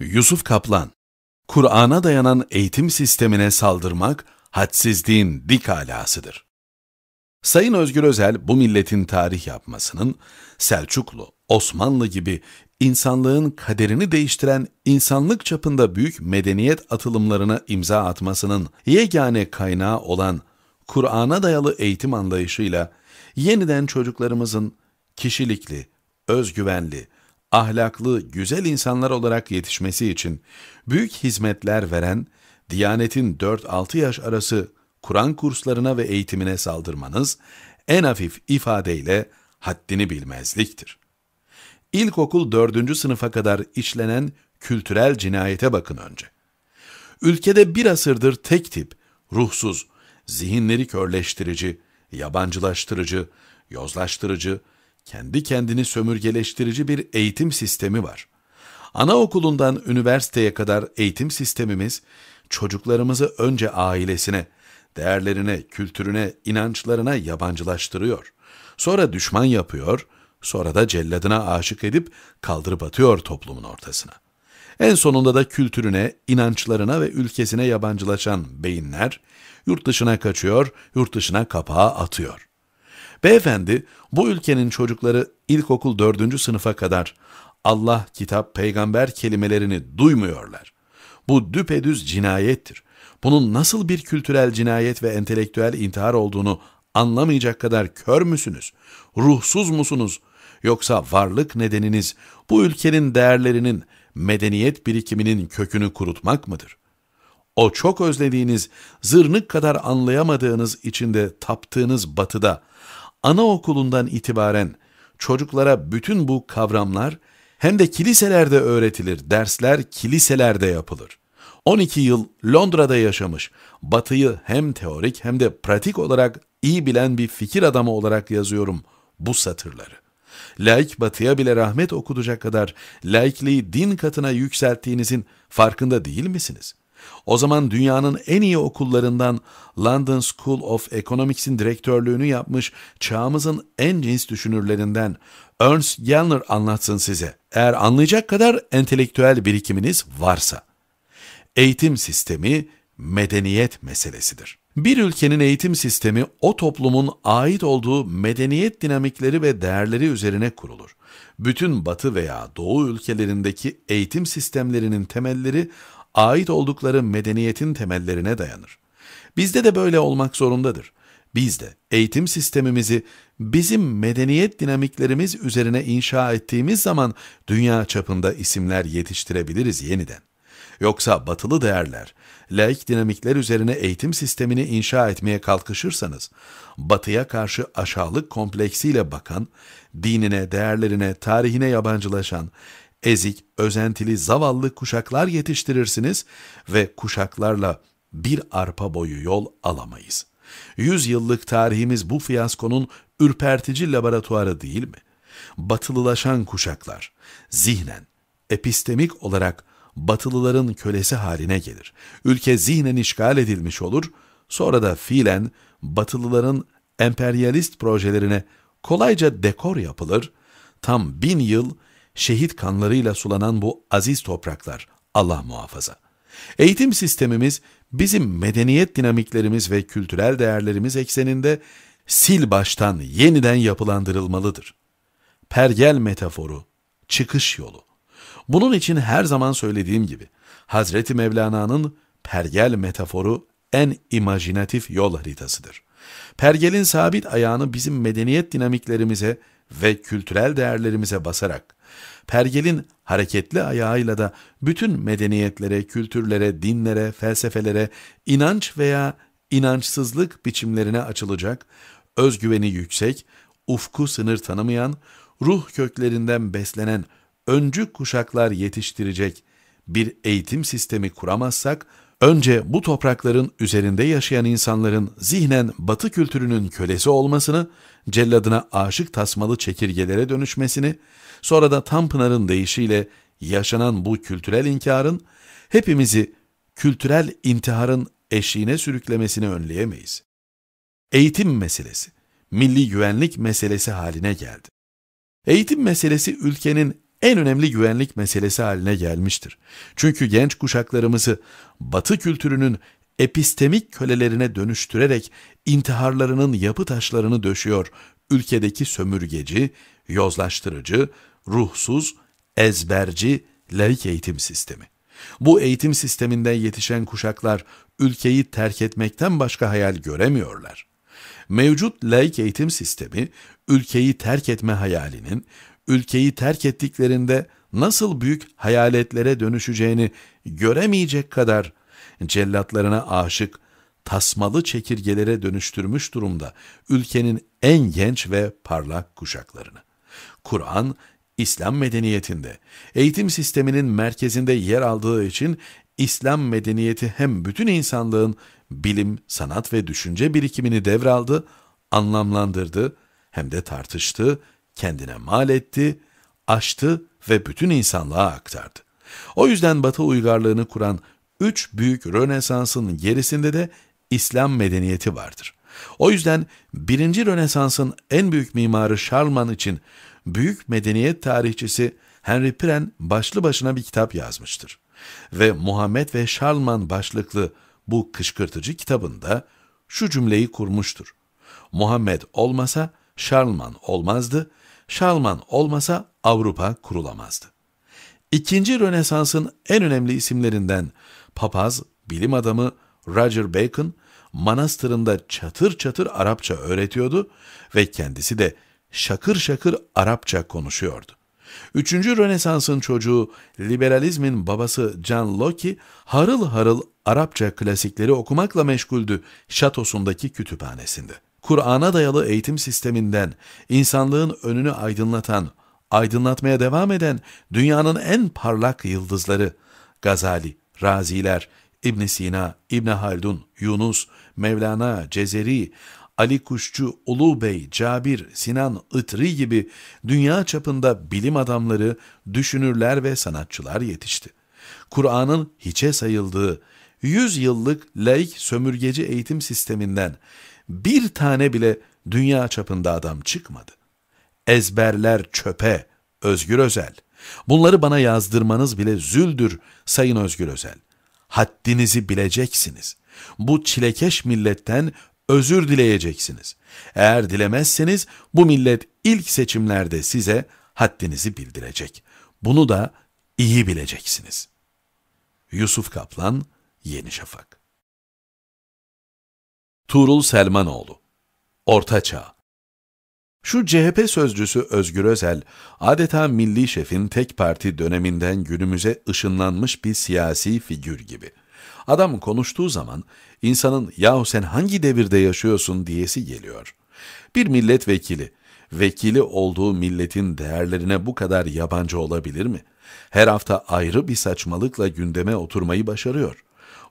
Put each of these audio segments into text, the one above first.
Yusuf Kaplan Kur'an'a dayanan eğitim sistemine saldırmak, hadsizliğin dik alasıdır. Sayın Özgür Özel, bu milletin tarih yapmasının, Selçuklu, Osmanlı gibi insanlığın kaderini değiştiren insanlık çapında büyük medeniyet atılımlarına imza atmasının yegane kaynağı olan Kur'an'a dayalı eğitim anlayışıyla yeniden çocuklarımızın kişilikli, özgüvenli, ahlaklı, güzel insanlar olarak yetişmesi için büyük hizmetler veren Diyanet'in 4-6 yaş arası Kur'an kurslarına ve eğitimine saldırmanız en hafif ifadeyle haddini bilmezliktir. İlkokul 4. sınıfa kadar işlenen kültürel cinayete bakın önce. Ülkede bir asırdır tek tip, ruhsuz, zihinleri körleştirici, yabancılaştırıcı, yozlaştırıcı, kendi kendini sömürgeleştirici bir eğitim sistemi var. Anaokulundan üniversiteye kadar eğitim sistemimiz çocuklarımızı önce ailesine, değerlerine, kültürüne, inançlarına yabancılaştırıyor. Sonra düşman yapıyor, sonra da celladına aşık edip kaldırıp atıyor toplumun ortasına. En sonunda da kültürüne, inançlarına ve ülkesine yabancılaşan beyinler yurt dışına kaçıyor, yurt dışına kapağı atıyor. Beyefendi, bu ülkenin çocukları ilkokul dördüncü sınıfa kadar Allah, kitap, peygamber kelimelerini duymuyorlar. Bu düpedüz cinayettir. Bunun nasıl bir kültürel cinayet ve entelektüel intihar olduğunu anlamayacak kadar kör müsünüz? Ruhsuz musunuz? Yoksa varlık nedeniniz bu ülkenin değerlerinin, medeniyet birikiminin kökünü kurutmak mıdır? O çok özlediğiniz, zırnık kadar anlayamadığınız içinde taptığınız batıda anaokulundan itibaren çocuklara bütün bu kavramlar hem de kiliselerde öğretilir, dersler kiliselerde yapılır. 12 yıl Londra'da yaşamış, batıyı hem teorik hem de pratik olarak iyi bilen bir fikir adamı olarak yazıyorum bu satırları. Laik batıya bile rahmet okutacak kadar laikliği din katına yükselttiğinizin farkında değil misiniz? O zaman dünyanın en iyi okullarından London School of Economics'in direktörlüğünü yapmış çağımızın en cins düşünürlerinden Ernst Gellner anlatsın size. Eğer anlayacak kadar entelektüel birikiminiz varsa. Eğitim sistemi medeniyet meselesidir. Bir ülkenin eğitim sistemi o toplumun ait olduğu medeniyet dinamikleri ve değerleri üzerine kurulur. Bütün batı veya doğu ülkelerindeki eğitim sistemlerinin temelleri ait oldukları medeniyetin temellerine dayanır. Bizde de böyle olmak zorundadır. Biz de eğitim sistemimizi bizim medeniyet dinamiklerimiz üzerine inşa ettiğimiz zaman dünya çapında isimler yetiştirebiliriz yeniden. Yoksa batılı değerler, laik dinamikler üzerine eğitim sistemini inşa etmeye kalkışırsanız, batıya karşı aşağılık kompleksiyle bakan, dinine, değerlerine, tarihine yabancılaşan, ezik, özentili, zavallı kuşaklar yetiştirirsiniz ve kuşaklarla bir arpa boyu yol alamayız. Yüz yıllık tarihimiz bu fiyaskonun ürpertici laboratuvarı değil mi? Batılılaşan kuşaklar, zihnen, epistemik olarak batılıların kölesi haline gelir. Ülke zihnen işgal edilmiş olur, sonra da fiilen batılıların emperyalist projelerine kolayca dekor yapılır, tam bin yıl şehit kanlarıyla sulanan bu aziz topraklar Allah muhafaza. Eğitim sistemimiz bizim medeniyet dinamiklerimiz ve kültürel değerlerimiz ekseninde sil baştan yeniden yapılandırılmalıdır. Pergel metaforu, çıkış yolu. Bunun için her zaman söylediğim gibi Hazreti Mevlana'nın pergel metaforu en imajinatif yol haritasıdır. Pergelin sabit ayağını bizim medeniyet dinamiklerimize ve kültürel değerlerimize basarak Pergel'in hareketli ayağıyla da bütün medeniyetlere, kültürlere, dinlere, felsefelere, inanç veya inançsızlık biçimlerine açılacak, özgüveni yüksek, ufku sınır tanımayan, ruh köklerinden beslenen öncü kuşaklar yetiştirecek bir eğitim sistemi kuramazsak, önce bu toprakların üzerinde yaşayan insanların zihnen batı kültürünün kölesi olmasını, celladına aşık tasmalı çekirgelere dönüşmesini, sonra da Tanpınar'ın deyişiyle yaşanan bu kültürel inkarın hepimizi kültürel intiharın eşiğine sürüklemesini önleyemeyiz. Eğitim meselesi, milli güvenlik meselesi haline geldi. Eğitim meselesi ülkenin en önemli güvenlik meselesi haline gelmiştir. Çünkü genç kuşaklarımızı batı kültürünün epistemik kölelerine dönüştürerek intiharlarının yapı taşlarını döşüyor ülkedeki sömürgeci, yozlaştırıcı, ruhsuz, ezberci, laik eğitim sistemi. Bu eğitim sisteminden yetişen kuşaklar ülkeyi terk etmekten başka hayal göremiyorlar. Mevcut laik eğitim sistemi ülkeyi terk etme hayalinin ülkeyi terk ettiklerinde nasıl büyük hayaletlere dönüşeceğini göremeyecek kadar cellatlarına aşık, tasmalı çekirgelere dönüştürmüş durumda ülkenin en genç ve parlak kuşaklarını. Kur'an, İslam medeniyetinde, eğitim sisteminin merkezinde yer aldığı için İslam medeniyeti hem bütün insanlığın bilim, sanat ve düşünce birikimini devraldı, anlamlandırdı, hem de tartıştı, kendine mal etti, açtı ve bütün insanlığa aktardı. O yüzden Batı uygarlığını kuran üç büyük Rönesans'ın gerisinde de İslam medeniyeti vardır. O yüzden birinci Rönesans'ın en büyük mimarı Şarlman için büyük medeniyet tarihçisi Henry Piren başlı başına bir kitap yazmıştır. Ve Muhammed ve Şarlman başlıklı bu kışkırtıcı kitabında şu cümleyi kurmuştur. Muhammed olmasa Şarlman olmazdı, Şarlman olmasa Avrupa kurulamazdı. İkinci Rönesans'ın en önemli isimlerinden papaz, bilim adamı Roger Bacon, manastırında çatır çatır Arapça öğretiyordu ve kendisi de şakır şakır Arapça konuşuyordu. Üçüncü Rönesans'ın çocuğu, liberalizmin babası John Locke, harıl harıl Arapça klasikleri okumakla meşguldü şatosundaki kütüphanesinde. Kur'an'a dayalı eğitim sisteminden insanlığın önünü aydınlatan, aydınlatmaya devam eden dünyanın en parlak yıldızları Gazali, Raziler, İbn Sina, İbn Haldun, Yunus, Mevlana, Cezeri, Ali Kuşçu, Ulu Bey, Cabir, Sinan, Itri gibi dünya çapında bilim adamları, düşünürler ve sanatçılar yetişti. Kur'an'ın hiçe sayıldığı, 100 yıllık laik sömürgeci eğitim sisteminden bir tane bile dünya çapında adam çıkmadı. Ezberler çöpe, Özgür Özel. Bunları bana yazdırmanız bile züldür Sayın Özgür Özel. Haddinizi bileceksiniz. Bu çilekeş milletten özür dileyeceksiniz. Eğer dilemezseniz bu millet ilk seçimlerde size haddinizi bildirecek. Bunu da iyi bileceksiniz. Yusuf Kaplan, Yeni Şafak Tuğrul Selmanoğlu Orta Ortaçağ Şu CHP sözcüsü Özgür Özel, adeta milli şefin tek parti döneminden günümüze ışınlanmış bir siyasi figür gibi. Adam konuştuğu zaman insanın yahu sen hangi devirde yaşıyorsun diyesi geliyor. Bir milletvekili, vekili olduğu milletin değerlerine bu kadar yabancı olabilir mi? Her hafta ayrı bir saçmalıkla gündeme oturmayı başarıyor.''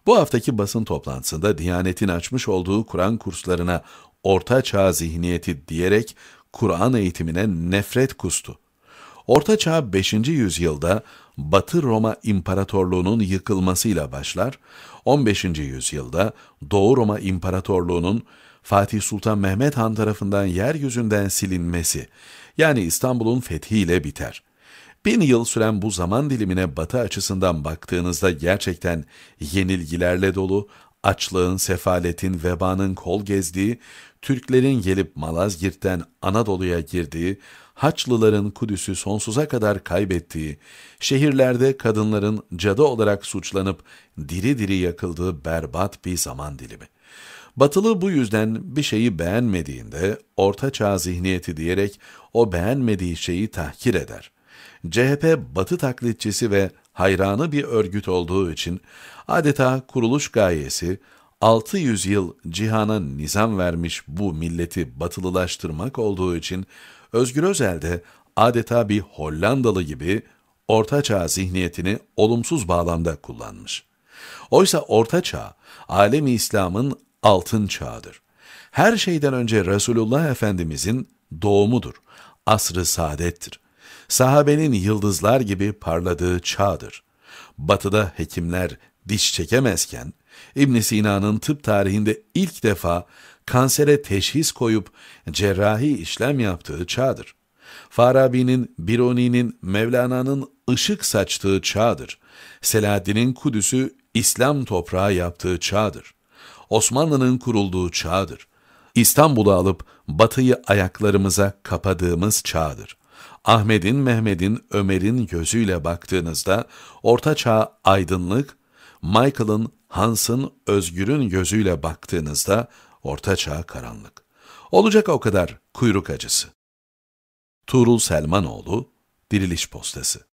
Bu haftaki basın toplantısında Diyanet'in açmış olduğu Kur'an kurslarına Orta Çağ zihniyeti diyerek Kur'an eğitimine nefret kustu. Orta Çağ 5. yüzyılda Batı Roma İmparatorluğu'nun yıkılmasıyla başlar, 15. yüzyılda Doğu Roma İmparatorluğu'nun Fatih Sultan Mehmet Han tarafından yeryüzünden silinmesi, yani İstanbul'un fethiyle biter. Bin yıl süren bu zaman dilimine batı açısından baktığınızda gerçekten yenilgilerle dolu, açlığın, sefaletin, vebanın kol gezdiği, Türklerin gelip Malazgirt'ten Anadolu'ya girdiği, Haçlıların Kudüs'ü sonsuza kadar kaybettiği, şehirlerde kadınların cadı olarak suçlanıp diri diri yakıldığı berbat bir zaman dilimi. Batılı bu yüzden bir şeyi beğenmediğinde orta zihniyeti diyerek o beğenmediği şeyi tahkir eder. CHP batı taklitçisi ve hayranı bir örgüt olduğu için adeta kuruluş gayesi 600 yıl cihana nizam vermiş bu milleti batılılaştırmak olduğu için Özgür Özel de adeta bir Hollandalı gibi ortaçağ zihniyetini olumsuz bağlamda kullanmış. Oysa ortaçağ alemi İslam'ın altın çağıdır. Her şeyden önce Resulullah Efendimizin doğumudur. Asrı saadettir sahabenin yıldızlar gibi parladığı çağdır. Batıda hekimler diş çekemezken, İbn Sina'nın tıp tarihinde ilk defa kansere teşhis koyup cerrahi işlem yaptığı çağdır. Farabi'nin, Biruni'nin, Mevlana'nın ışık saçtığı çağdır. Selahaddin'in Kudüs'ü İslam toprağı yaptığı çağdır. Osmanlı'nın kurulduğu çağdır. İstanbul'u alıp batıyı ayaklarımıza kapadığımız çağdır. Ahmet'in, Mehmet'in, Ömer'in gözüyle baktığınızda Orta Çağ aydınlık, Michael'ın, Hans'ın, Özgür'ün gözüyle baktığınızda Orta Çağ karanlık. Olacak o kadar kuyruk acısı. Tuğrul Selmanoğlu, Diriliş Postası